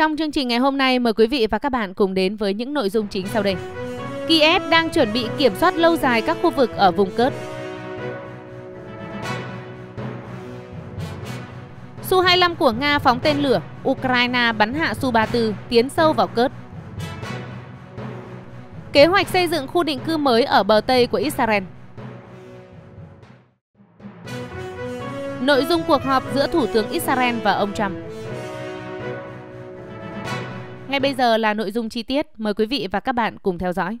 Trong chương trình ngày hôm nay, mời quý vị và các bạn cùng đến với những nội dung chính sau đây. Kiev đang chuẩn bị kiểm soát lâu dài các khu vực ở vùng Kurd. Su-25 của Nga phóng tên lửa, Ukraine bắn hạ Su-34 tiến sâu vào Kurd. Kế hoạch xây dựng khu định cư mới ở bờ Tây của Israel. Nội dung cuộc họp giữa Thủ tướng Israel và ông Trump. Ngay bây giờ là nội dung chi tiết, mời quý vị và các bạn cùng theo dõi.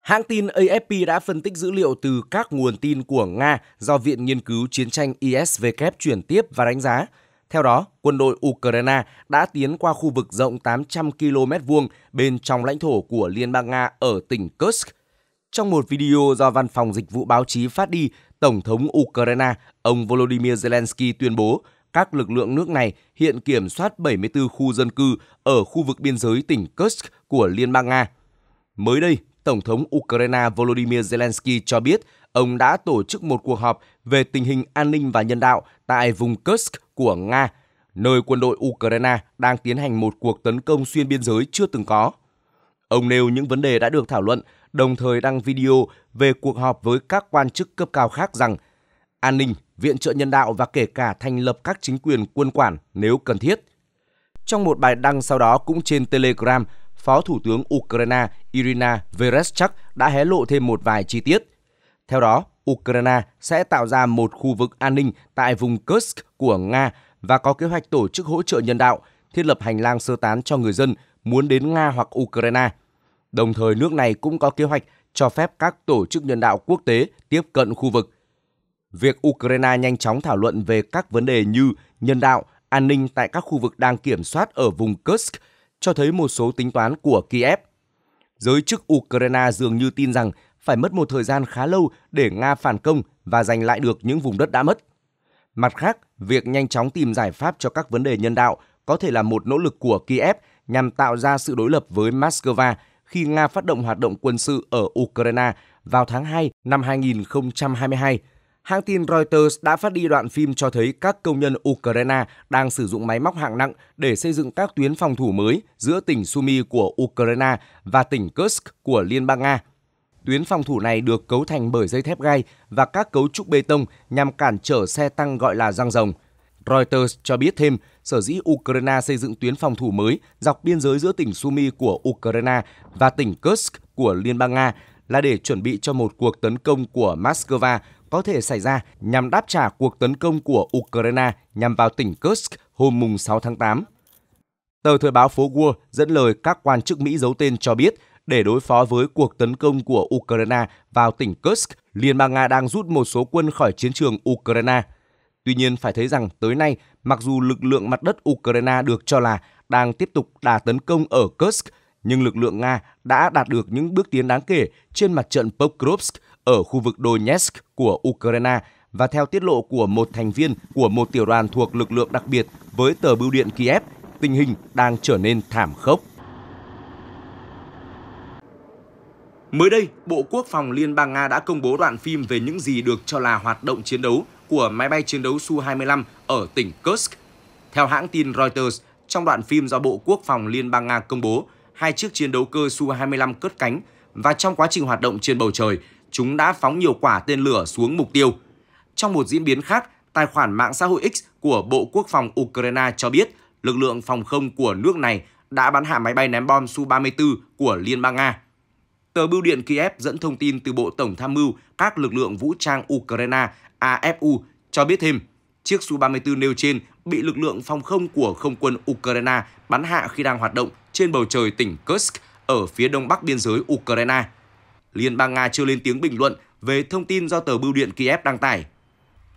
Hãng tin AFP đã phân tích dữ liệu từ các nguồn tin của Nga do Viện Nghiên cứu Chiến tranh ISVK chuyển tiếp và đánh giá theo đó, quân đội Ukraine đã tiến qua khu vực rộng 800 km vuông bên trong lãnh thổ của Liên bang Nga ở tỉnh Kursk. Trong một video do Văn phòng Dịch vụ Báo chí phát đi, Tổng thống Ukraine, ông Volodymyr Zelensky tuyên bố các lực lượng nước này hiện kiểm soát 74 khu dân cư ở khu vực biên giới tỉnh Kursk của Liên bang Nga. Mới đây, Tổng thống Ukraine Volodymyr Zelensky cho biết ông đã tổ chức một cuộc họp về tình hình an ninh và nhân đạo tại vùng Kursk của Nga, nơi quân đội Ukraine đang tiến hành một cuộc tấn công xuyên biên giới chưa từng có. Ông nêu những vấn đề đã được thảo luận, đồng thời đăng video về cuộc họp với các quan chức cấp cao khác rằng an ninh, viện trợ nhân đạo và kể cả thành lập các chính quyền quân quản nếu cần thiết. Trong một bài đăng sau đó cũng trên Telegram, Phó Thủ tướng Ukraine Irina Vereshchuk đã hé lộ thêm một vài chi tiết – theo đó, Ukraine sẽ tạo ra một khu vực an ninh tại vùng Kursk của Nga và có kế hoạch tổ chức hỗ trợ nhân đạo, thiết lập hành lang sơ tán cho người dân muốn đến Nga hoặc Ukraine. Đồng thời, nước này cũng có kế hoạch cho phép các tổ chức nhân đạo quốc tế tiếp cận khu vực. Việc Ukraine nhanh chóng thảo luận về các vấn đề như nhân đạo, an ninh tại các khu vực đang kiểm soát ở vùng Kursk cho thấy một số tính toán của Kiev. Giới chức Ukraine dường như tin rằng phải mất một thời gian khá lâu để Nga phản công và giành lại được những vùng đất đã mất. Mặt khác, việc nhanh chóng tìm giải pháp cho các vấn đề nhân đạo có thể là một nỗ lực của Kiev nhằm tạo ra sự đối lập với Moscow khi Nga phát động hoạt động quân sự ở Ukraine vào tháng 2 năm 2022. Hãng tin Reuters đã phát đi đoạn phim cho thấy các công nhân Ukraine đang sử dụng máy móc hạng nặng để xây dựng các tuyến phòng thủ mới giữa tỉnh Sumy của Ukraine và tỉnh Kursk của Liên bang Nga. Tuyến phòng thủ này được cấu thành bởi dây thép gai và các cấu trúc bê tông nhằm cản trở xe tăng gọi là răng rồng. Reuters cho biết thêm, sở dĩ Ukraine xây dựng tuyến phòng thủ mới dọc biên giới giữa tỉnh Sumy của Ukraine và tỉnh Kursk của Liên bang Nga là để chuẩn bị cho một cuộc tấn công của Moscow có thể xảy ra nhằm đáp trả cuộc tấn công của Ukraine nhằm vào tỉnh Kursk hôm 6 tháng 8. Tờ Thời báo Phố Wall dẫn lời các quan chức Mỹ giấu tên cho biết – để đối phó với cuộc tấn công của Ukraine vào tỉnh Kursk, Liên bang Nga đang rút một số quân khỏi chiến trường Ukraine. Tuy nhiên phải thấy rằng tới nay, mặc dù lực lượng mặt đất Ukraine được cho là đang tiếp tục đà tấn công ở Kursk, nhưng lực lượng Nga đã đạt được những bước tiến đáng kể trên mặt trận Pokrovsk ở khu vực Donetsk của Ukraine và theo tiết lộ của một thành viên của một tiểu đoàn thuộc lực lượng đặc biệt với tờ bưu điện Kiev, tình hình đang trở nên thảm khốc. Mới đây, Bộ Quốc phòng Liên bang Nga đã công bố đoạn phim về những gì được cho là hoạt động chiến đấu của máy bay chiến đấu Su-25 ở tỉnh Kursk. Theo hãng tin Reuters, trong đoạn phim do Bộ Quốc phòng Liên bang Nga công bố, hai chiếc chiến đấu cơ Su-25 cất cánh và trong quá trình hoạt động trên bầu trời, chúng đã phóng nhiều quả tên lửa xuống mục tiêu. Trong một diễn biến khác, tài khoản mạng xã hội X của Bộ Quốc phòng Ukraine cho biết lực lượng phòng không của nước này đã bắn hạ máy bay ném bom Su-34 của Liên bang Nga. Tờ Bưu điện Kiev dẫn thông tin từ Bộ Tổng Tham mưu các lực lượng vũ trang Ukraine AFU cho biết thêm, chiếc Su-34 nêu trên bị lực lượng phòng không của không quân Ukraine bắn hạ khi đang hoạt động trên bầu trời tỉnh Kursk ở phía đông bắc biên giới Ukraine. Liên bang Nga chưa lên tiếng bình luận về thông tin do tờ Bưu điện Kiev đăng tải.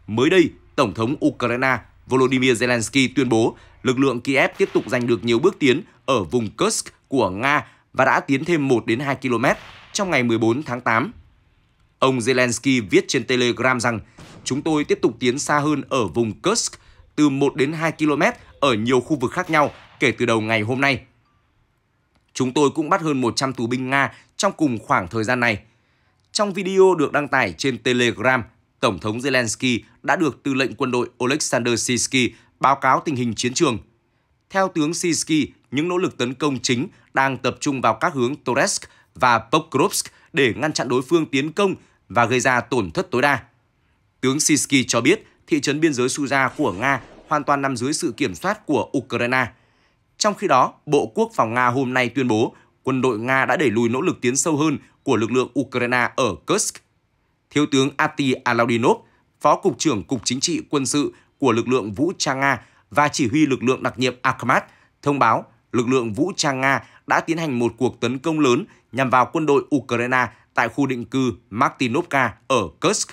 Mới đây, Tổng thống Ukraine Volodymyr Zelensky tuyên bố lực lượng Kiev tiếp tục giành được nhiều bước tiến ở vùng Kursk của Nga và đã tiến thêm 1 đến 2 km trong ngày 14 tháng 8. Ông Zelensky viết trên Telegram rằng chúng tôi tiếp tục tiến xa hơn ở vùng Kursk từ 1 đến 2 km ở nhiều khu vực khác nhau kể từ đầu ngày hôm nay. Chúng tôi cũng bắt hơn 100 tù binh Nga trong cùng khoảng thời gian này. Trong video được đăng tải trên Telegram, Tổng thống Zelensky đã được tư lệnh quân đội Oleksandr Sisky báo cáo tình hình chiến trường. Theo tướng Sisky, những nỗ lực tấn công chính đang tập trung vào các hướng Toretsk và Pokrovsk để ngăn chặn đối phương tiến công và gây ra tổn thất tối đa. Tướng Sisky cho biết thị trấn biên giới Suza của Nga hoàn toàn nằm dưới sự kiểm soát của Ukraine. Trong khi đó, Bộ Quốc phòng Nga hôm nay tuyên bố quân đội Nga đã đẩy lùi nỗ lực tiến sâu hơn của lực lượng Ukraine ở Kursk. Thiếu tướng Ati Alaudinov, Phó Cục trưởng Cục Chính trị Quân sự của lực lượng vũ trang Nga và chỉ huy lực lượng đặc nhiệm Akhmat, thông báo lực lượng vũ trang Nga đã tiến hành một cuộc tấn công lớn nhằm vào quân đội Ukraine tại khu định cư Martinovka ở Kursk.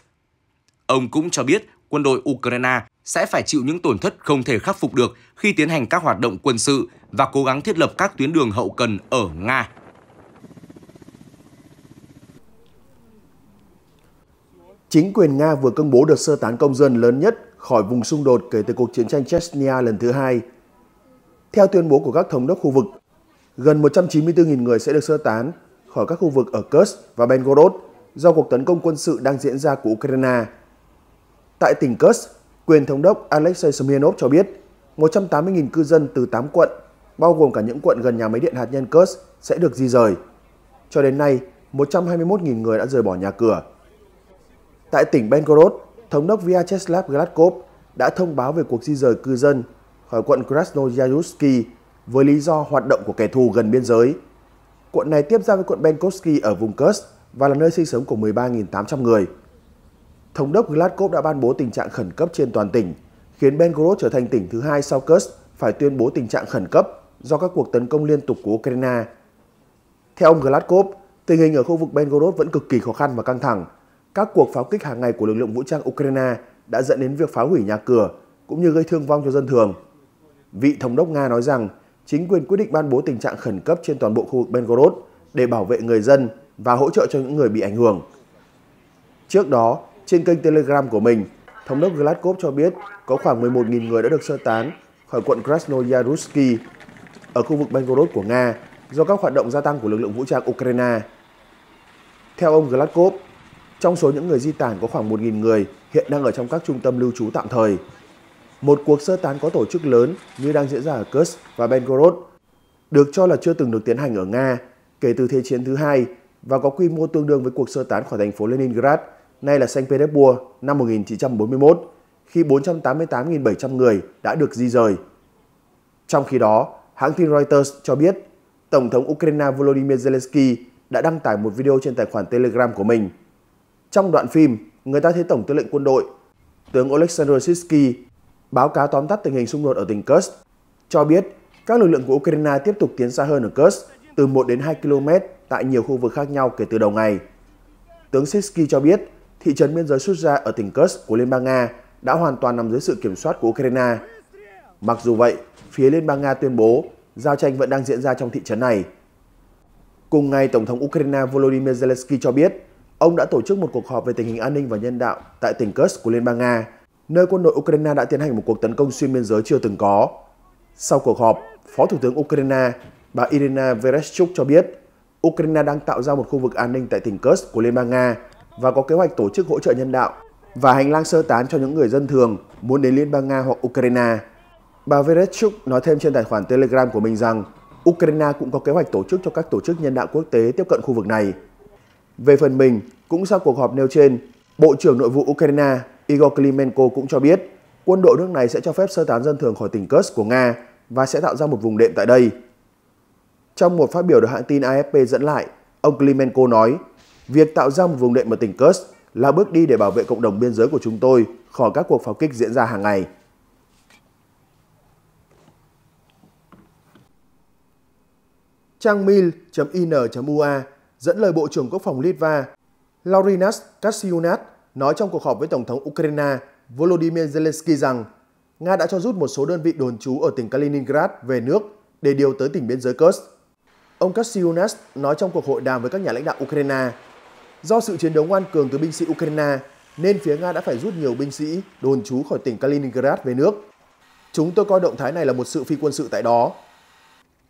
Ông cũng cho biết quân đội Ukraine sẽ phải chịu những tổn thất không thể khắc phục được khi tiến hành các hoạt động quân sự và cố gắng thiết lập các tuyến đường hậu cần ở Nga. Chính quyền Nga vừa công bố đợt sơ tán công dân lớn nhất khỏi vùng xung đột kể từ cuộc chiến tranh Chechnya lần thứ hai theo tuyên bố của các thống đốc khu vực, gần 194.000 người sẽ được sơ tán khỏi các khu vực ở Kursk và Belgorod do cuộc tấn công quân sự đang diễn ra của Ukraine. Tại tỉnh Kursk, quyền thống đốc Alexei Smirnov cho biết 180.000 cư dân từ 8 quận, bao gồm cả những quận gần nhà máy điện hạt nhân Kursk, sẽ được di rời. Cho đến nay, 121.000 người đã rời bỏ nhà cửa. Tại tỉnh Belgorod, thống đốc Vyacheslav Gladkov đã thông báo về cuộc di rời cư dân khỏi quận Krasnoyarsk với lý do hoạt động của kẻ thù gần biên giới. Quận này tiếp giáp với quận Benkovsky ở vùng Kursk và là nơi sinh sống của 13.800 người. Thống đốc Gladkov đã ban bố tình trạng khẩn cấp trên toàn tỉnh, khiến Benkovsk trở thành tỉnh thứ hai sau Kursk phải tuyên bố tình trạng khẩn cấp do các cuộc tấn công liên tục của Ukraine. Theo ông Gladkov, tình hình ở khu vực Benkovsk vẫn cực kỳ khó khăn và căng thẳng. Các cuộc pháo kích hàng ngày của lực lượng vũ trang Ukraine đã dẫn đến việc phá hủy nhà cửa cũng như gây thương vong cho dân thường vị thống đốc Nga nói rằng chính quyền quyết định ban bố tình trạng khẩn cấp trên toàn bộ khu vực Belgorod để bảo vệ người dân và hỗ trợ cho những người bị ảnh hưởng. Trước đó, trên kênh Telegram của mình, thống đốc Gladkov cho biết có khoảng 11.000 người đã được sơ tán khỏi quận Krasnoyarsky ở khu vực Belgorod của Nga do các hoạt động gia tăng của lực lượng vũ trang Ukraine. Theo ông Gladkov, trong số những người di tản có khoảng 1.000 người hiện đang ở trong các trung tâm lưu trú tạm thời một cuộc sơ tán có tổ chức lớn như đang diễn ra ở Kursk và Belgorod, được cho là chưa từng được tiến hành ở Nga kể từ Thế chiến thứ hai và có quy mô tương đương với cuộc sơ tán khỏi thành phố Leningrad, nay là Saint Petersburg năm 1941, khi 488.700 người đã được di rời. Trong khi đó, hãng tin Reuters cho biết Tổng thống Ukraine Volodymyr Zelensky đã đăng tải một video trên tài khoản Telegram của mình. Trong đoạn phim, người ta thấy Tổng tư lệnh quân đội, tướng Oleksandr Sitsky Báo cáo tóm tắt tình hình xung đột ở tỉnh Kursk cho biết các lực lượng của Ukraine tiếp tục tiến xa hơn ở Kursk từ 1 đến 2 km tại nhiều khu vực khác nhau kể từ đầu ngày. Tướng Sisky cho biết thị trấn biên giới Suza ở tỉnh Kursk của Liên bang Nga đã hoàn toàn nằm dưới sự kiểm soát của Ukraine. Mặc dù vậy, phía Liên bang Nga tuyên bố giao tranh vẫn đang diễn ra trong thị trấn này. Cùng ngày, Tổng thống Ukraine Volodymyr Zelensky cho biết ông đã tổ chức một cuộc họp về tình hình an ninh và nhân đạo tại tỉnh Kursk của Liên bang Nga nơi quân đội Ukraine đã tiến hành một cuộc tấn công xuyên biên giới chưa từng có. Sau cuộc họp, Phó Thủ tướng Ukraine bà Irina Vereshchuk cho biết Ukraine đang tạo ra một khu vực an ninh tại tỉnh Kursk của Liên bang Nga và có kế hoạch tổ chức hỗ trợ nhân đạo và hành lang sơ tán cho những người dân thường muốn đến Liên bang Nga hoặc Ukraine. Bà Vereshchuk nói thêm trên tài khoản Telegram của mình rằng Ukraine cũng có kế hoạch tổ chức cho các tổ chức nhân đạo quốc tế tiếp cận khu vực này. Về phần mình, cũng sau cuộc họp nêu trên, Bộ trưởng Nội vụ Ukraine Igor Klimenko cũng cho biết quân đội nước này sẽ cho phép sơ tán dân thường khỏi tỉnh Kursk của Nga và sẽ tạo ra một vùng đệm tại đây. Trong một phát biểu được hãng tin AFP dẫn lại, ông Klimenko nói, việc tạo ra một vùng đệm ở tỉnh Kursk là bước đi để bảo vệ cộng đồng biên giới của chúng tôi khỏi các cuộc pháo kích diễn ra hàng ngày. Trang mil.in.ua dẫn lời Bộ trưởng Quốc phòng Litva Laurinas Kasiunas nói trong cuộc họp với Tổng thống Ukraine Volodymyr Zelensky rằng Nga đã cho rút một số đơn vị đồn trú ở tỉnh Kaliningrad về nước để điều tới tỉnh biên giới Kursk. Ông Katsiunas nói trong cuộc hội đàm với các nhà lãnh đạo Ukraine, do sự chiến đấu ngoan cường từ binh sĩ Ukraine nên phía Nga đã phải rút nhiều binh sĩ đồn trú khỏi tỉnh Kaliningrad về nước. Chúng tôi coi động thái này là một sự phi quân sự tại đó.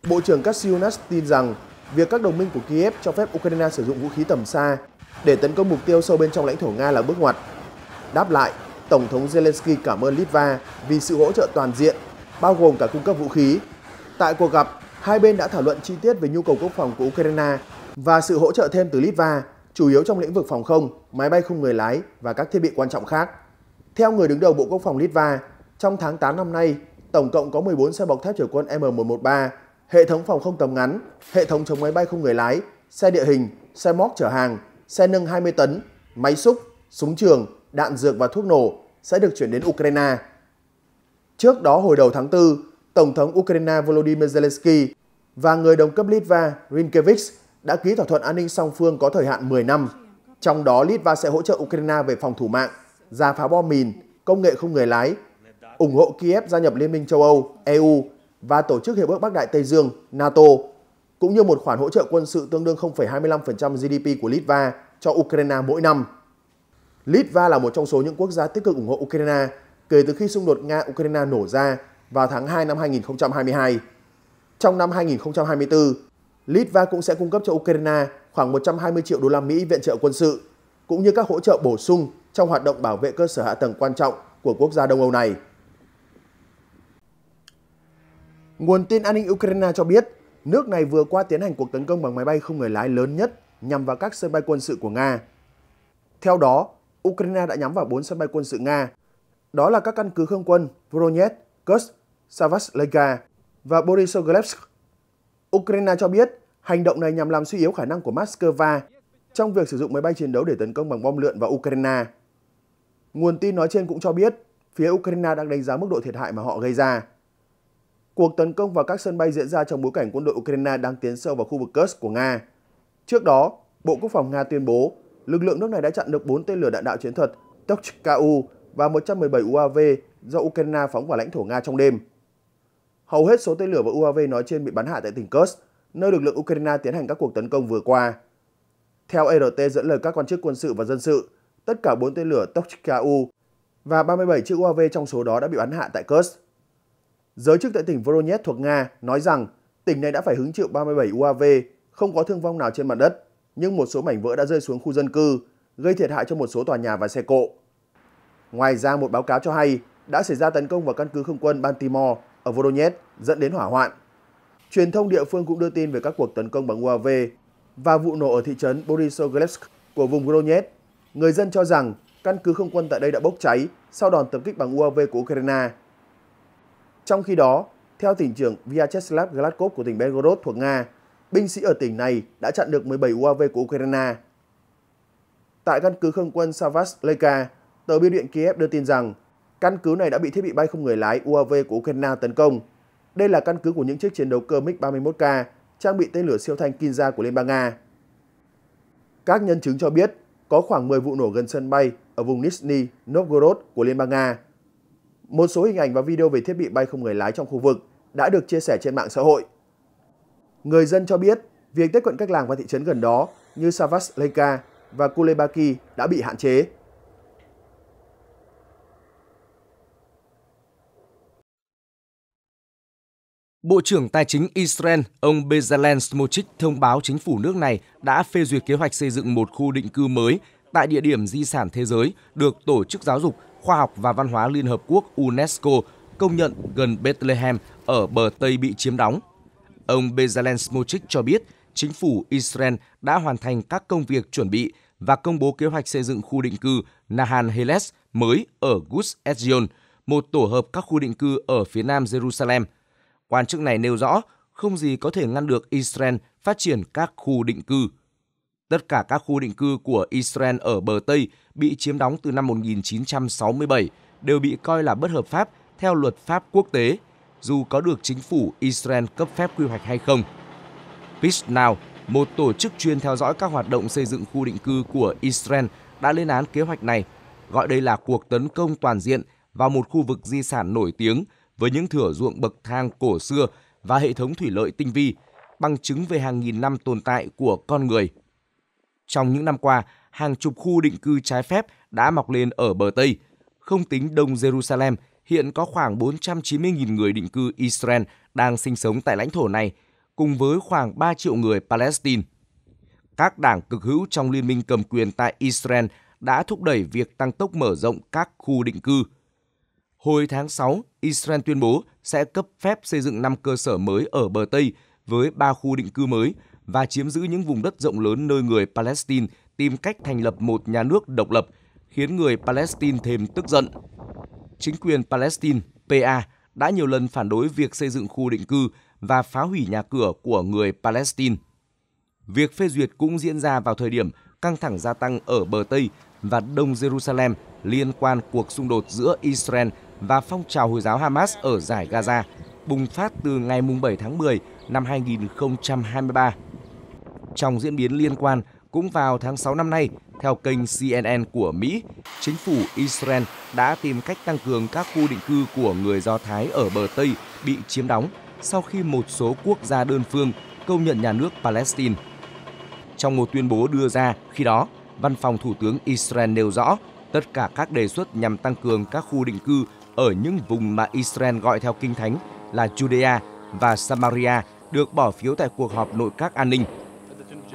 Bộ trưởng Katsiunas tin rằng việc các đồng minh của Kiev cho phép Ukraine sử dụng vũ khí tầm xa để tấn công mục tiêu sâu bên trong lãnh thổ Nga là bước ngoặt. Đáp lại, Tổng thống Zelensky cảm ơn Litva vì sự hỗ trợ toàn diện, bao gồm cả cung cấp vũ khí. Tại cuộc gặp, hai bên đã thảo luận chi tiết về nhu cầu quốc phòng của Ukraine và sự hỗ trợ thêm từ Litva, chủ yếu trong lĩnh vực phòng không, máy bay không người lái và các thiết bị quan trọng khác. Theo người đứng đầu Bộ Quốc phòng Litva, trong tháng 8 năm nay, tổng cộng có 14 xe bọc thép chở quân M113 hệ thống phòng không tầm ngắn, hệ thống chống máy bay không người lái, xe địa hình, xe móc chở hàng, xe nâng 20 tấn, máy xúc, súng trường, đạn dược và thuốc nổ sẽ được chuyển đến Ukraine. Trước đó hồi đầu tháng 4, Tổng thống Ukraine Volodymyr Zelensky và người đồng cấp Litva Rinkevich đã ký thỏa thuận an ninh song phương có thời hạn 10 năm. Trong đó, Litva sẽ hỗ trợ Ukraine về phòng thủ mạng, gia phá bom mìn, công nghệ không người lái, ủng hộ Kiev gia nhập Liên minh châu Âu, EU và Tổ chức Hiệp ước Bắc Đại Tây Dương NATO cũng như một khoản hỗ trợ quân sự tương đương 0,25% GDP của Litva cho Ukraine mỗi năm. Litva là một trong số những quốc gia tích cực ủng hộ Ukraine kể từ khi xung đột Nga-Ukraine nổ ra vào tháng 2 năm 2022. Trong năm 2024, Litva cũng sẽ cung cấp cho Ukraine khoảng 120 triệu đô la Mỹ viện trợ quân sự, cũng như các hỗ trợ bổ sung trong hoạt động bảo vệ cơ sở hạ tầng quan trọng của quốc gia Đông Âu này. Nguồn tin an ninh Ukraine cho biết, nước này vừa qua tiến hành cuộc tấn công bằng máy bay không người lái lớn nhất nhằm vào các sân bay quân sự của Nga. Theo đó, Ukraine đã nhắm vào 4 sân bay quân sự Nga, đó là các căn cứ không quân Voronezh, Kursk, Savaslega và Borisoglebsk. Ukraine cho biết hành động này nhằm làm suy yếu khả năng của Moscow trong việc sử dụng máy bay chiến đấu để tấn công bằng bom lượn vào Ukraine. Nguồn tin nói trên cũng cho biết phía Ukraine đang đánh giá mức độ thiệt hại mà họ gây ra. Cuộc tấn công vào các sân bay diễn ra trong bối cảnh quân đội Ukraine đang tiến sâu vào khu vực Kursk của Nga. Trước đó, Bộ Quốc phòng Nga tuyên bố lực lượng nước này đã chặn được 4 tên lửa đạn đạo chiến thuật Tochka-U và 117 UAV do Ukraine phóng vào lãnh thổ Nga trong đêm. Hầu hết số tên lửa và UAV nói trên bị bắn hạ tại tỉnh Kursk, nơi lực lượng Ukraine tiến hành các cuộc tấn công vừa qua. Theo RT dẫn lời các quan chức quân sự và dân sự, tất cả 4 tên lửa Tochka-U và 37 chiếc UAV trong số đó đã bị bắn hạ tại Kursk. Giới chức tại tỉnh Voronezh thuộc Nga nói rằng tỉnh này đã phải hứng chịu 37 UAV, không có thương vong nào trên mặt đất, nhưng một số mảnh vỡ đã rơi xuống khu dân cư, gây thiệt hại cho một số tòa nhà và xe cộ. Ngoài ra, một báo cáo cho hay đã xảy ra tấn công vào căn cứ không quân Baltimore ở Voronezh dẫn đến hỏa hoạn. Truyền thông địa phương cũng đưa tin về các cuộc tấn công bằng UAV và vụ nổ ở thị trấn Borisogorsk của vùng Voronezh. Người dân cho rằng căn cứ không quân tại đây đã bốc cháy sau đòn tập kích bằng UAV của Ukraine trong khi đó, theo tỉnh trưởng Vyacheslav Gladkov của tỉnh Belgorod thuộc Nga, binh sĩ ở tỉnh này đã chặn được 17 UAV của Ukraine. Tại căn cứ không quân Savastleka, tờ biêu điện Kiev đưa tin rằng căn cứ này đã bị thiết bị bay không người lái UAV của Ukraine tấn công. Đây là căn cứ của những chiếc chiến đấu cơ MiG-31K trang bị tên lửa siêu thanh Kinza của Liên bang Nga. Các nhân chứng cho biết có khoảng 10 vụ nổ gần sân bay ở vùng Nizhny Novgorod của Liên bang Nga một số hình ảnh và video về thiết bị bay không người lái trong khu vực đã được chia sẻ trên mạng xã hội. Người dân cho biết việc tiếp cận các làng và thị trấn gần đó như Savaslenka và Kulebaki đã bị hạn chế. Bộ trưởng Tài chính Israel, ông Bezalel Smotrich thông báo chính phủ nước này đã phê duyệt kế hoạch xây dựng một khu định cư mới tại địa điểm di sản thế giới được Tổ chức Giáo dục khoa học và văn hóa Liên Hợp Quốc UNESCO công nhận gần Bethlehem ở bờ Tây bị chiếm đóng. Ông Bezalel Smotrich cho biết chính phủ Israel đã hoàn thành các công việc chuẩn bị và công bố kế hoạch xây dựng khu định cư Nahan Heles mới ở Gush Etzion, một tổ hợp các khu định cư ở phía nam Jerusalem. Quan chức này nêu rõ không gì có thể ngăn được Israel phát triển các khu định cư. Tất cả các khu định cư của Israel ở bờ Tây bị chiếm đóng từ năm 1967 đều bị coi là bất hợp pháp theo luật pháp quốc tế, dù có được chính phủ Israel cấp phép quy hoạch hay không. Peace Now, một tổ chức chuyên theo dõi các hoạt động xây dựng khu định cư của Israel, đã lên án kế hoạch này, gọi đây là cuộc tấn công toàn diện vào một khu vực di sản nổi tiếng với những thửa ruộng bậc thang cổ xưa và hệ thống thủy lợi tinh vi, bằng chứng về hàng nghìn năm tồn tại của con người. Trong những năm qua, hàng chục khu định cư trái phép đã mọc lên ở bờ Tây. Không tính Đông Jerusalem, hiện có khoảng 490.000 người định cư Israel đang sinh sống tại lãnh thổ này, cùng với khoảng 3 triệu người Palestine. Các đảng cực hữu trong liên minh cầm quyền tại Israel đã thúc đẩy việc tăng tốc mở rộng các khu định cư. Hồi tháng 6, Israel tuyên bố sẽ cấp phép xây dựng 5 cơ sở mới ở bờ Tây với 3 khu định cư mới và chiếm giữ những vùng đất rộng lớn nơi người Palestine tìm cách thành lập một nhà nước độc lập, khiến người Palestine thêm tức giận. Chính quyền Palestine PA đã nhiều lần phản đối việc xây dựng khu định cư và phá hủy nhà cửa của người Palestine. Việc phê duyệt cũng diễn ra vào thời điểm căng thẳng gia tăng ở bờ Tây và Đông Jerusalem liên quan cuộc xung đột giữa Israel và phong trào Hồi giáo Hamas ở giải Gaza, bùng phát từ ngày 7 tháng 10 năm 2023. Trong diễn biến liên quan, cũng vào tháng 6 năm nay, theo kênh CNN của Mỹ, chính phủ Israel đã tìm cách tăng cường các khu định cư của người Do Thái ở bờ Tây bị chiếm đóng sau khi một số quốc gia đơn phương công nhận nhà nước Palestine. Trong một tuyên bố đưa ra khi đó, văn phòng thủ tướng Israel nêu rõ tất cả các đề xuất nhằm tăng cường các khu định cư ở những vùng mà Israel gọi theo kinh thánh là Judea và Samaria được bỏ phiếu tại cuộc họp nội các an ninh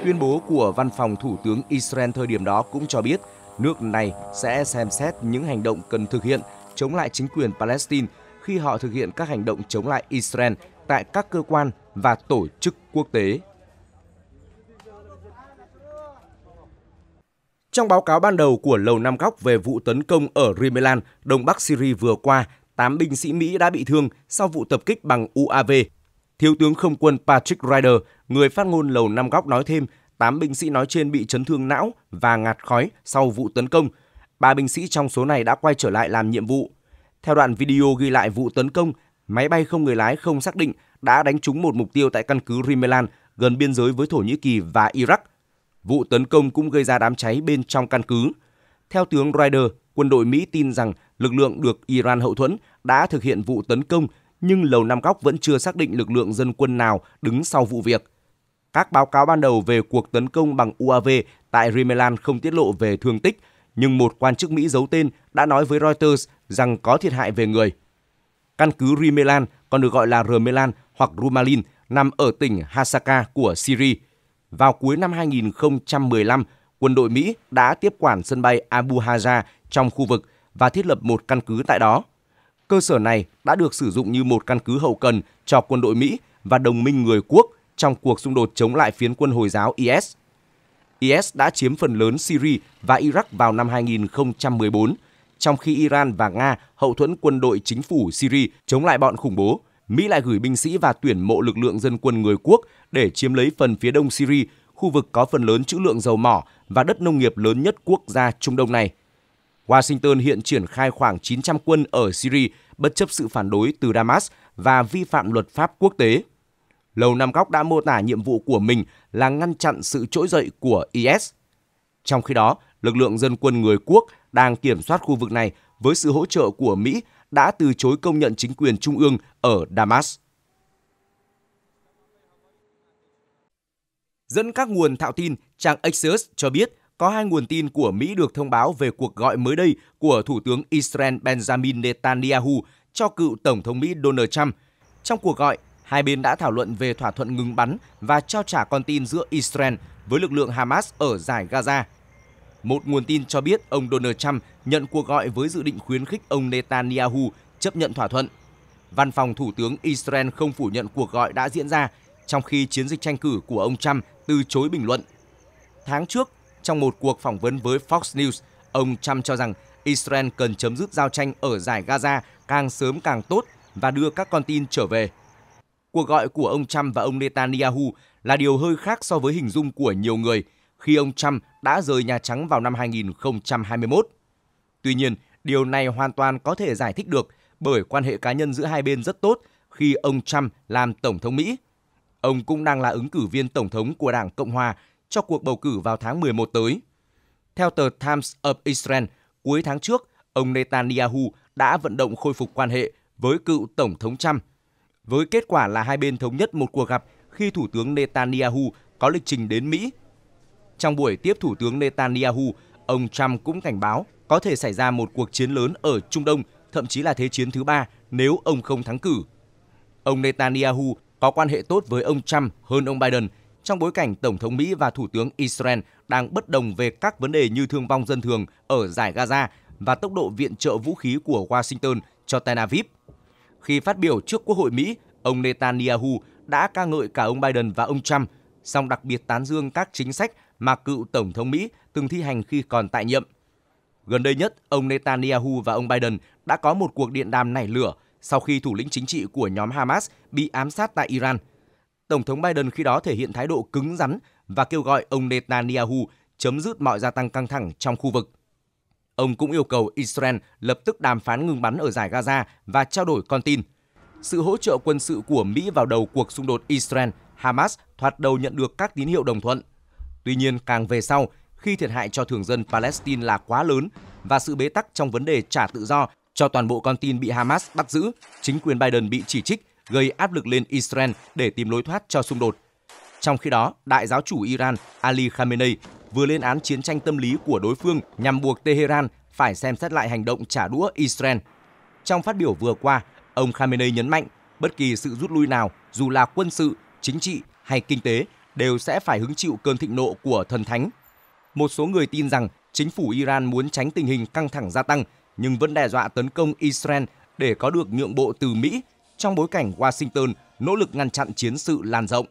Tuyên bố của văn phòng Thủ tướng Israel thời điểm đó cũng cho biết nước này sẽ xem xét những hành động cần thực hiện chống lại chính quyền Palestine khi họ thực hiện các hành động chống lại Israel tại các cơ quan và tổ chức quốc tế. Trong báo cáo ban đầu của Lầu Năm Góc về vụ tấn công ở Rimelan, Đông Bắc Syria vừa qua, 8 binh sĩ Mỹ đã bị thương sau vụ tập kích bằng UAV Thiếu tướng không quân Patrick Ryder, người phát ngôn Lầu Năm Góc nói thêm, 8 binh sĩ nói trên bị chấn thương não và ngạt khói sau vụ tấn công. Ba binh sĩ trong số này đã quay trở lại làm nhiệm vụ. Theo đoạn video ghi lại vụ tấn công, máy bay không người lái không xác định đã đánh trúng một mục tiêu tại căn cứ Rimelan gần biên giới với Thổ Nhĩ Kỳ và Iraq. Vụ tấn công cũng gây ra đám cháy bên trong căn cứ. Theo tướng Ryder, quân đội Mỹ tin rằng lực lượng được Iran hậu thuẫn đã thực hiện vụ tấn công nhưng Lầu Năm Góc vẫn chưa xác định lực lượng dân quân nào đứng sau vụ việc. Các báo cáo ban đầu về cuộc tấn công bằng UAV tại Rimelan không tiết lộ về thương tích, nhưng một quan chức Mỹ giấu tên đã nói với Reuters rằng có thiệt hại về người. Căn cứ Rimelan, còn được gọi là Rmelan hoặc Rumalin, nằm ở tỉnh Hasaka của Syria. Vào cuối năm 2015, quân đội Mỹ đã tiếp quản sân bay Abu Haza trong khu vực và thiết lập một căn cứ tại đó. Cơ sở này đã được sử dụng như một căn cứ hậu cần cho quân đội Mỹ và đồng minh người quốc trong cuộc xung đột chống lại phiến quân Hồi giáo IS. IS đã chiếm phần lớn Syria và Iraq vào năm 2014, trong khi Iran và Nga hậu thuẫn quân đội chính phủ Syria chống lại bọn khủng bố. Mỹ lại gửi binh sĩ và tuyển mộ lực lượng dân quân người quốc để chiếm lấy phần phía đông Syria, khu vực có phần lớn trữ lượng dầu mỏ và đất nông nghiệp lớn nhất quốc gia Trung Đông này – Washington hiện triển khai khoảng 900 quân ở Syria bất chấp sự phản đối từ Damas và vi phạm luật pháp quốc tế. Lầu Năm Góc đã mô tả nhiệm vụ của mình là ngăn chặn sự trỗi dậy của IS. Trong khi đó, lực lượng dân quân người quốc đang kiểm soát khu vực này với sự hỗ trợ của Mỹ đã từ chối công nhận chính quyền trung ương ở Damas. Dẫn các nguồn thạo tin, trang Axios cho biết có hai nguồn tin của Mỹ được thông báo về cuộc gọi mới đây của Thủ tướng Israel Benjamin Netanyahu cho cựu Tổng thống Mỹ Donald Trump. Trong cuộc gọi, hai bên đã thảo luận về thỏa thuận ngừng bắn và trao trả con tin giữa Israel với lực lượng Hamas ở giải Gaza. Một nguồn tin cho biết ông Donald Trump nhận cuộc gọi với dự định khuyến khích ông Netanyahu chấp nhận thỏa thuận. Văn phòng Thủ tướng Israel không phủ nhận cuộc gọi đã diễn ra, trong khi chiến dịch tranh cử của ông Trump từ chối bình luận. Tháng trước, trong một cuộc phỏng vấn với Fox News, ông Trump cho rằng Israel cần chấm dứt giao tranh ở giải Gaza càng sớm càng tốt và đưa các con tin trở về. Cuộc gọi của ông Trump và ông Netanyahu là điều hơi khác so với hình dung của nhiều người khi ông Trump đã rời Nhà Trắng vào năm 2021. Tuy nhiên, điều này hoàn toàn có thể giải thích được bởi quan hệ cá nhân giữa hai bên rất tốt khi ông Trump làm Tổng thống Mỹ. Ông cũng đang là ứng cử viên Tổng thống của Đảng Cộng Hòa cho cuộc bầu cử vào tháng 11 tới. Theo tờ Times of Israel, cuối tháng trước, ông Netanyahu đã vận động khôi phục quan hệ với cựu Tổng thống Trump, với kết quả là hai bên thống nhất một cuộc gặp khi Thủ tướng Netanyahu có lịch trình đến Mỹ. Trong buổi tiếp Thủ tướng Netanyahu, ông Trump cũng cảnh báo có thể xảy ra một cuộc chiến lớn ở Trung Đông, thậm chí là thế chiến thứ ba nếu ông không thắng cử. Ông Netanyahu có quan hệ tốt với ông Trump hơn ông Biden trong bối cảnh Tổng thống Mỹ và Thủ tướng Israel đang bất đồng về các vấn đề như thương vong dân thường ở giải Gaza và tốc độ viện trợ vũ khí của Washington cho Tel Aviv. Khi phát biểu trước Quốc hội Mỹ, ông Netanyahu đã ca ngợi cả ông Biden và ông Trump, song đặc biệt tán dương các chính sách mà cựu Tổng thống Mỹ từng thi hành khi còn tại nhiệm. Gần đây nhất, ông Netanyahu và ông Biden đã có một cuộc điện đàm nảy lửa sau khi thủ lĩnh chính trị của nhóm Hamas bị ám sát tại Iran – Tổng thống Biden khi đó thể hiện thái độ cứng rắn và kêu gọi ông Netanyahu chấm dứt mọi gia tăng căng thẳng trong khu vực. Ông cũng yêu cầu Israel lập tức đàm phán ngừng bắn ở giải Gaza và trao đổi con tin. Sự hỗ trợ quân sự của Mỹ vào đầu cuộc xung đột Israel, Hamas thoạt đầu nhận được các tín hiệu đồng thuận. Tuy nhiên, càng về sau, khi thiệt hại cho thường dân Palestine là quá lớn và sự bế tắc trong vấn đề trả tự do cho toàn bộ con tin bị Hamas bắt giữ, chính quyền Biden bị chỉ trích gây áp lực lên Israel để tìm lối thoát cho xung đột. Trong khi đó, đại giáo chủ Iran Ali Khamenei vừa lên án chiến tranh tâm lý của đối phương nhằm buộc Tehran phải xem xét lại hành động trả đũa Israel. Trong phát biểu vừa qua, ông Khamenei nhấn mạnh bất kỳ sự rút lui nào, dù là quân sự, chính trị hay kinh tế, đều sẽ phải hứng chịu cơn thịnh nộ của thần thánh. Một số người tin rằng chính phủ Iran muốn tránh tình hình căng thẳng gia tăng nhưng vẫn đe dọa tấn công Israel để có được nhượng bộ từ Mỹ trong bối cảnh Washington nỗ lực ngăn chặn chiến sự lan rộng